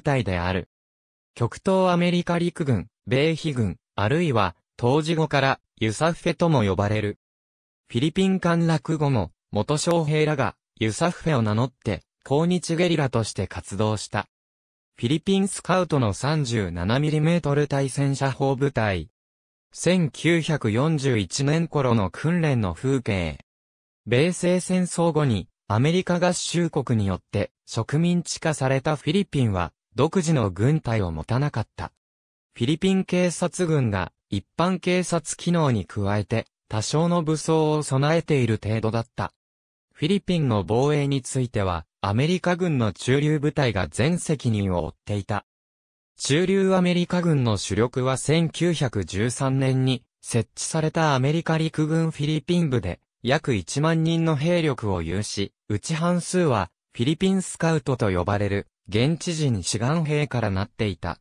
隊である。極東アメリカ陸軍、米比軍、あるいは、当時後から、ユサフェとも呼ばれる。フィリピン陥落後も、元将兵らが、ユサフェを名乗って、抗日ゲリラとして活動した。フィリピンスカウトの 37mm 対戦車砲部隊。1941年頃の訓練の風景。米西戦争後にアメリカ合衆国によって植民地化されたフィリピンは独自の軍隊を持たなかった。フィリピン警察軍が一般警察機能に加えて多少の武装を備えている程度だった。フィリピンの防衛についてはアメリカ軍の駐留部隊が全責任を負っていた。駐留アメリカ軍の主力は1913年に設置されたアメリカ陸軍フィリピン部で約1万人の兵力を有し、うち半数はフィリピンスカウトと呼ばれる現地人志願兵からなっていた。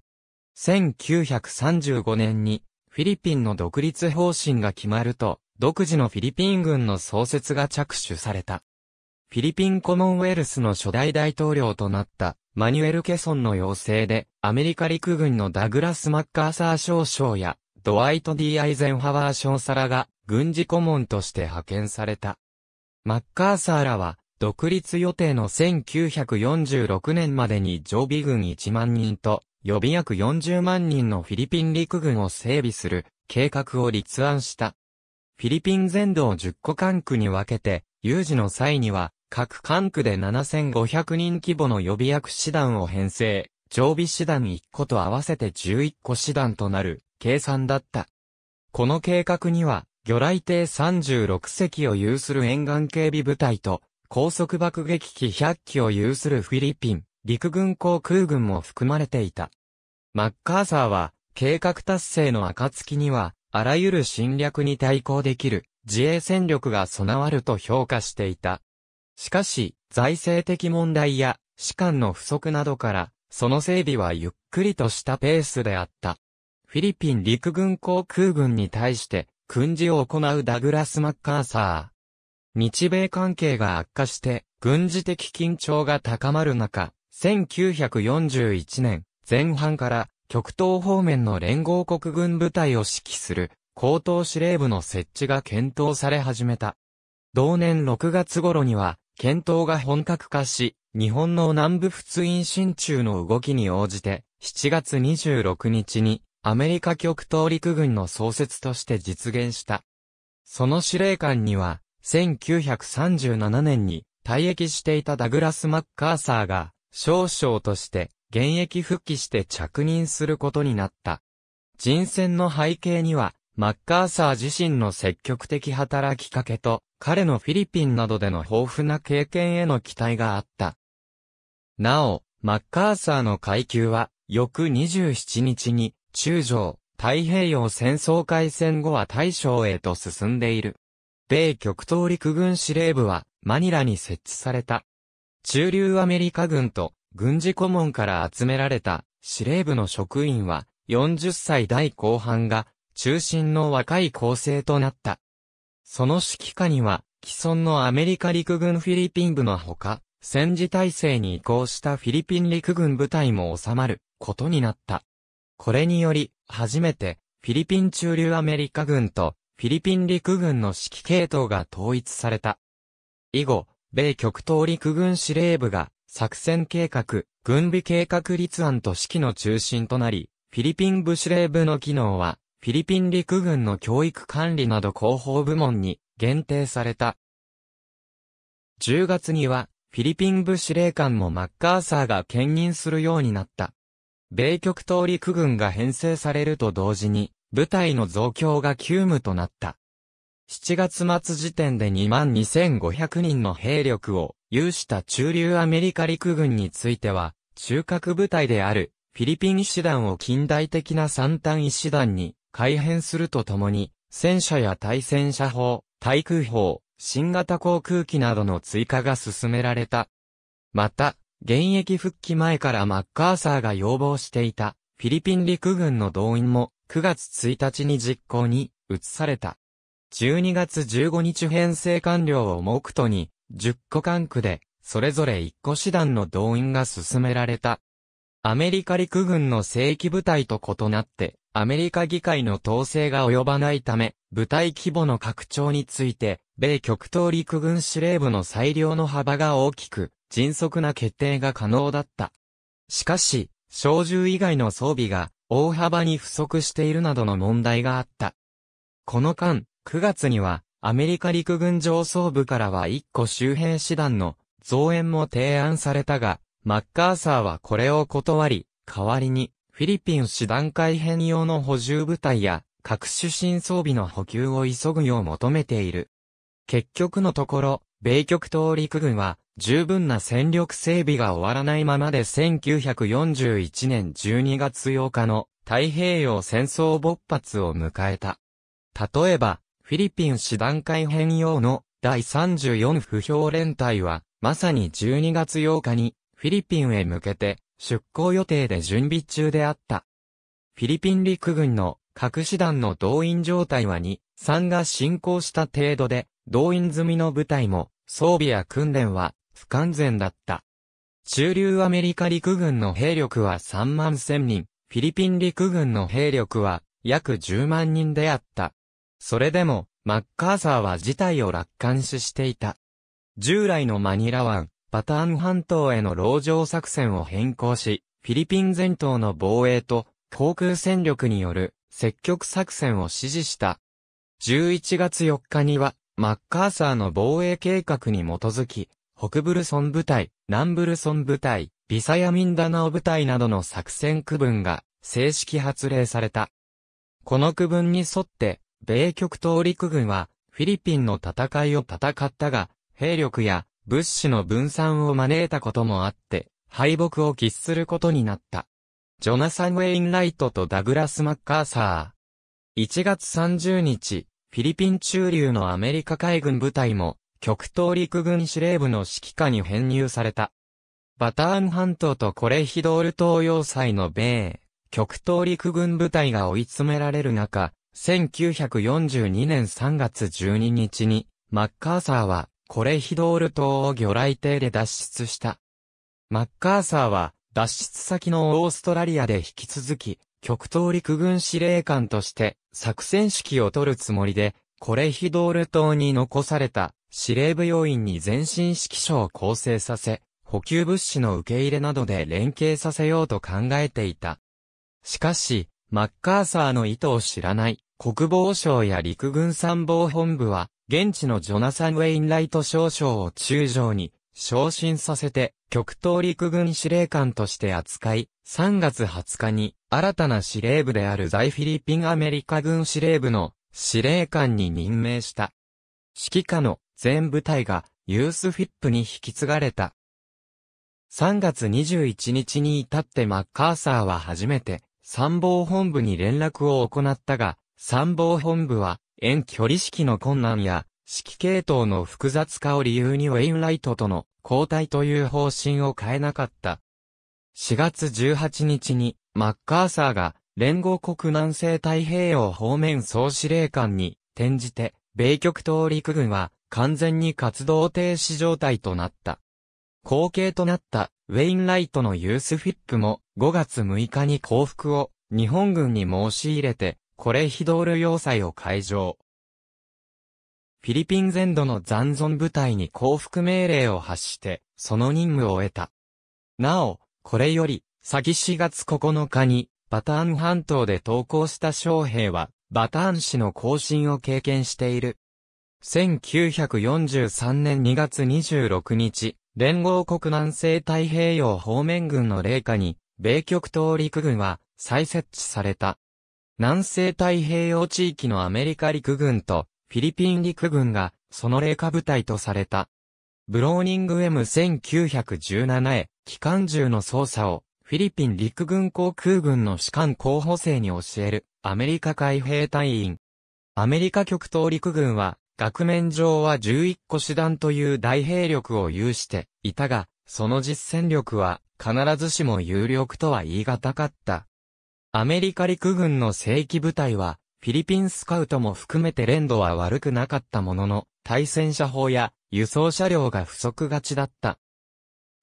1935年にフィリピンの独立方針が決まると、独自のフィリピン軍の創設が着手された。フィリピンコモンウェルスの初代大統領となったマニュエル・ケソンの要請で、アメリカ陸軍のダグラス・マッカーサー少将や、ドワイト・ D・ アイゼンハワー少佐らが、軍事顧問として派遣された。マッカーサーらは、独立予定の1946年までに常備軍1万人と予備役40万人のフィリピン陸軍を整備する計画を立案した。フィリピン全土を10個管区に分けて、有事の際には各管区で7500人規模の予備役師団を編成、常備師団1個と合わせて11個師団となる計算だった。この計画には、魚雷艇36隻を有する沿岸警備部隊と、高速爆撃機100機を有するフィリピン、陸軍航空軍も含まれていた。マッカーサーは、計画達成の暁には、あらゆる侵略に対抗できる自衛戦力が備わると評価していた。しかし、財政的問題や、士官の不足などから、その整備はゆっくりとしたペースであった。フィリピン陸軍航空軍に対して、訓示を行うダグラス・マッカーサー。日米関係が悪化して、軍事的緊張が高まる中、1941年前半から極東方面の連合国軍部隊を指揮する高等司令部の設置が検討され始めた。同年6月頃には、検討が本格化し、日本の南部仏印進駐の動きに応じて、7月26日にアメリカ極東陸軍の創設として実現した。その司令官には、1937年に退役していたダグラス・マッカーサーが、少将として現役復帰して着任することになった。人選の背景には、マッカーサー自身の積極的働きかけと、彼のフィリピンなどでの豊富な経験への期待があった。なお、マッカーサーの階級は、翌27日に、中将、太平洋戦争開戦後は大将へと進んでいる。米極東陸軍司令部は、マニラに設置された。中流アメリカ軍と、軍事顧問から集められた、司令部の職員は、40歳代後半が、中心の若い構成となった。その指揮下には、既存のアメリカ陸軍フィリピン部のほか、戦時体制に移行したフィリピン陸軍部隊も収まることになった。これにより、初めて、フィリピン中流アメリカ軍とフィリピン陸軍の指揮系統が統一された。以後、米極東陸軍司令部が作戦計画、軍備計画立案と指揮の中心となり、フィリピン部司令部の機能は、フィリピン陸軍の教育管理など広報部門に限定された。10月には、フィリピン部司令官もマッカーサーが兼任するようになった。米極東陸軍が編成されると同時に、部隊の増強が急務となった。7月末時点で22,500人の兵力を有した中流アメリカ陸軍については、中核部隊であるフィリピン医師団を近代的な三端医師団に改編するとともに、戦車や対戦車砲、対空砲、新型航空機などの追加が進められた。また、現役復帰前からマッカーサーが要望していたフィリピン陸軍の動員も9月1日に実行に移された。12月15日編成完了を目途に、10個管区で、それぞれ1個師団の動員が進められた。アメリカ陸軍の正規部隊と異なって、アメリカ議会の統制が及ばないため、部隊規模の拡張について、米極東陸軍司令部の裁量の幅が大きく、迅速な決定が可能だった。しかし、小銃以外の装備が大幅に不足しているなどの問題があった。この間、9月には、アメリカ陸軍上層部からは1個周辺師団の増援も提案されたが、マッカーサーはこれを断り、代わりに、フィリピン師団改編用の補充部隊や、各種新装備の補給を急ぐよう求めている。結局のところ、米極東陸軍は、十分な戦力整備が終わらないままで1941年12月8日の太平洋戦争勃発を迎えた。例えば、フィリピン師団会変用の第34不評連隊は、まさに12月8日にフィリピンへ向けて出港予定で準備中であった。フィリピン陸軍の各師団の動員状態は2、3が進行した程度で、動員済みの部隊も装備や訓練は不完全だった。中流アメリカ陸軍の兵力は3万1000人、フィリピン陸軍の兵力は約10万人であった。それでも、マッカーサーは事態を楽観視していた。従来のマニラ湾、パターン半島への籠城作戦を変更し、フィリピン全島の防衛と航空戦力による積極作戦を指示した。11月4日には、マッカーサーの防衛計画に基づき、北ブルソン部隊、南ブルソン部隊、ビサヤミンダナオ部隊などの作戦区分が正式発令された。この区分に沿って、米極東陸軍はフィリピンの戦いを戦ったが、兵力や物資の分散を招いたこともあって、敗北を喫することになった。ジョナサン・ウェインライトとダグラス・マッカーサー。1月30日、フィリピン中流のアメリカ海軍部隊も、極東陸軍司令部の指揮下に編入された。バターン半島とコレヒドール東洋祭の米、極東陸軍部隊が追い詰められる中、1942年3月12日に、マッカーサーは、コレヒドール島を魚雷艇で脱出した。マッカーサーは、脱出先のオーストラリアで引き続き、極東陸軍司令官として、作戦指揮を取るつもりで、コレヒドール島に残された司令部要員に全身指揮所を構成させ、補給物資の受け入れなどで連携させようと考えていた。しかし、マッカーサーの意図を知らない国防省や陸軍参謀本部は、現地のジョナサン・ウェインライト少将を中将に昇進させて、極東陸軍司令官として扱い、3月20日に新たな司令部である在フィリピンアメリカ軍司令部の司令官に任命した。指揮下の全部隊がユースフィップに引き継がれた。3月21日に至ってマッカーサーは初めて参謀本部に連絡を行ったが、参謀本部は遠距離式の困難や指揮系統の複雑化を理由にウェインライトとの交代という方針を変えなかった。4月18日にマッカーサーが連合国南西太平洋方面総司令官に転じて、米極東陸軍は完全に活動停止状態となった。後継となったウェインライトのユースフィップも5月6日に降伏を日本軍に申し入れて、これ非道路要塞を解除。フィリピン全土の残存部隊に降伏命令を発して、その任務を得た。なお、これより、先4月9日に、バターン半島で投降した将兵は、バターン氏の更新を経験している。1943年2月26日、連合国南西太平洋方面軍の霊下に、米極東陸軍は再設置された。南西太平洋地域のアメリカ陸軍とフィリピン陸軍がその霊下部隊とされた。ブローニング M1917 へ機関銃の操作をフィリピン陸軍航空軍の士官候補生に教える、アメリカ海兵隊員。アメリカ極東陸軍は、額面上は11個師団という大兵力を有していたが、その実践力は必ずしも有力とは言い難かった。アメリカ陸軍の正規部隊は、フィリピンスカウトも含めて連度は悪くなかったものの、対戦車砲や輸送車両が不足がちだった。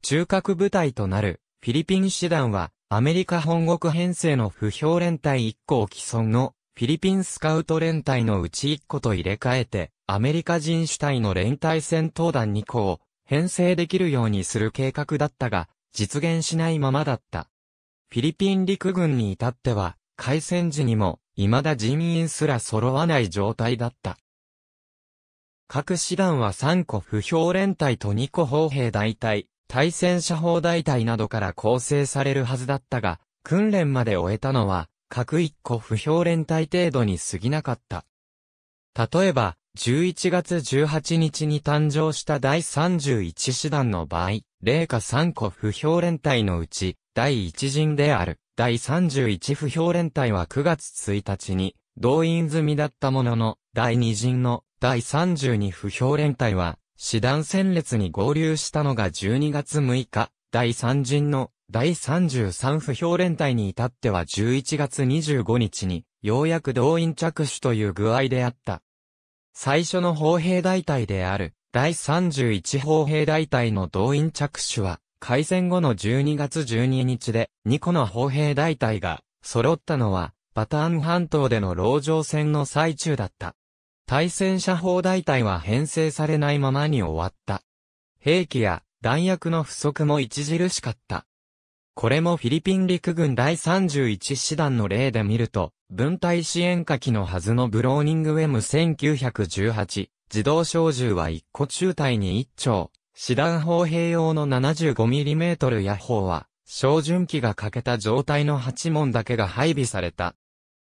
中核部隊となるフィリピン師団は、アメリカ本国編成の不評連隊1個を既存の、フィリピンスカウト連隊のうち1個と入れ替えて、アメリカ人主体の連隊戦闘団2個を、編成できるようにする計画だったが、実現しないままだった。フィリピン陸軍に至っては、開戦時にも、未だ人員すら揃わない状態だった。各師団は3個不評連隊と2個砲兵大隊、対戦車砲大隊などから構成されるはずだったが、訓練まで終えたのは、各一個不評連隊程度に過ぎなかった。例えば、11月18日に誕生した第31師団の場合、零下3個不評連隊のうち、第1陣である、第31不評連隊は9月1日に、動員済みだったものの、第2陣の、第32不評連隊は、師団戦列に合流したのが12月6日、第3陣の第33不評連隊に至っては11月25日に、ようやく動員着手という具合であった。最初の砲兵大隊である、第31砲兵大隊の動員着手は、開戦後の12月12日で、2個の砲兵大隊が、揃ったのは、バターン半島での籠城戦の最中だった。対戦車砲大隊は編成されないままに終わった。兵器や弾薬の不足も著しかった。これもフィリピン陸軍第31師団の例で見ると、分隊支援火器のはずのブローニング M1918、自動小銃は1個中隊に1丁、師団砲兵用の 75mm 野砲は、小銃器が欠けた状態の8門だけが配備された。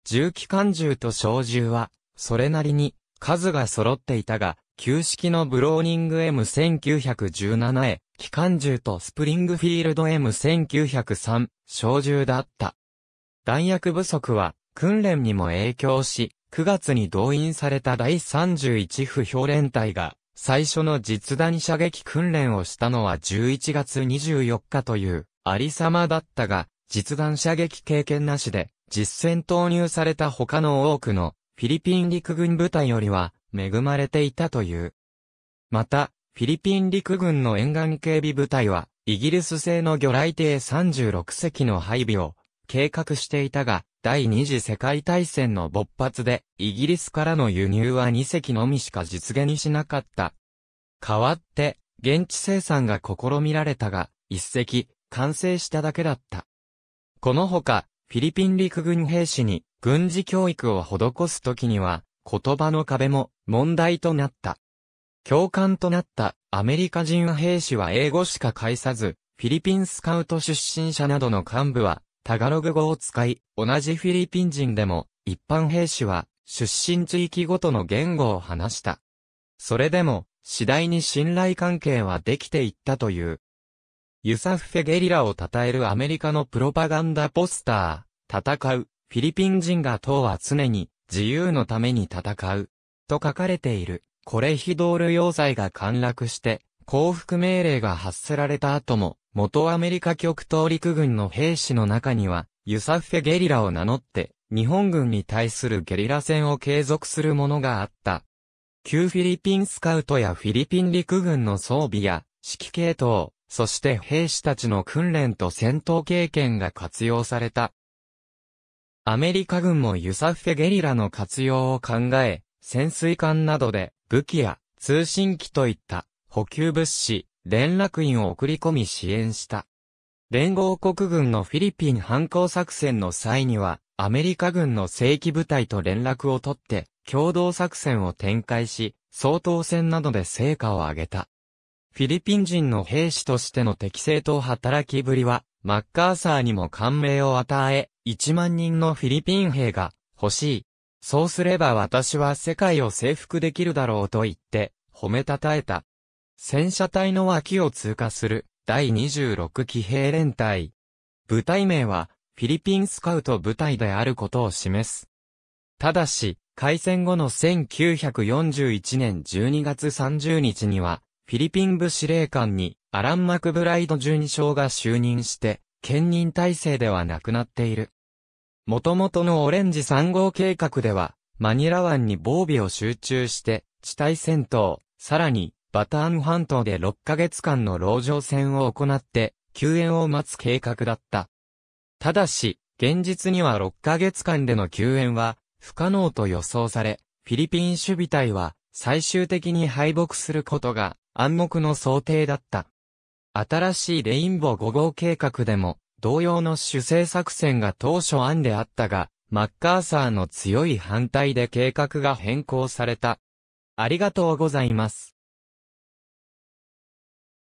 重機関銃と小銃は、それなりに数が揃っていたが、旧式のブローニング M1917A、機関銃とスプリングフィールド M1903、小銃だった。弾薬不足は、訓練にも影響し、9月に動員された第31府評連隊が、最初の実弾射撃訓練をしたのは11月24日という、ありさまだったが、実弾射撃経験なしで、実戦投入された他の多くのフィリピン陸軍部隊よりは恵まれていたという。また、フィリピン陸軍の沿岸警備部隊は、イギリス製の魚雷艇36隻の配備を計画していたが、第二次世界大戦の勃発で、イギリスからの輸入は2隻のみしか実現しなかった。代わって、現地生産が試みられたが、1隻、完成しただけだった。このほか、フィリピン陸軍兵士に、軍事教育を施すときには、言葉の壁も問題となった。教官となったアメリカ人兵士は英語しか介さず、フィリピンスカウト出身者などの幹部は、タガログ語を使い、同じフィリピン人でも、一般兵士は、出身地域ごとの言語を話した。それでも、次第に信頼関係はできていったという。ユサフフェゲリラを称えるアメリカのプロパガンダポスター、戦う、フィリピン人が党は常に自由のために戦う。と書かれている、これヒドール要塞が陥落して、降伏命令が発せられた後も、元アメリカ極東陸軍の兵士の中には、ユサフェゲリラを名乗って、日本軍に対するゲリラ戦を継続するものがあった。旧フィリピンスカウトやフィリピン陸軍の装備や、指揮系統、そして兵士たちの訓練と戦闘経験が活用された。アメリカ軍もユサフェゲリラの活用を考え、潜水艦などで武器や通信機といった補給物資、連絡員を送り込み支援した。連合国軍のフィリピン反抗作戦の際には、アメリカ軍の正規部隊と連絡を取って、共同作戦を展開し、総統戦などで成果を上げた。フィリピン人の兵士としての適正と働きぶりは、マッカーサーにも感銘を与え、1万人のフィリピン兵が欲しい。そうすれば私は世界を征服できるだろうと言って、褒めたたえた。戦車隊の脇を通過する第26騎兵連隊。部隊名はフィリピンスカウト部隊であることを示す。ただし、開戦後の1941年12月30日には、フィリピン部司令官にアラン・マクブライド准将が就任して、兼任体制ではなくなっている。元々のオレンジ3号計画では、マニラ湾に防備を集中して、地対戦闘、さらに、バターン半島で6ヶ月間の籠城戦を行って、救援を待つ計画だった。ただし、現実には6ヶ月間での救援は、不可能と予想され、フィリピン守備隊は、最終的に敗北することが、暗黙の想定だった。新しいレインボー5号計画でも、同様の修正作戦が当初案であったが、マッカーサーの強い反対で計画が変更された。ありがとうございます。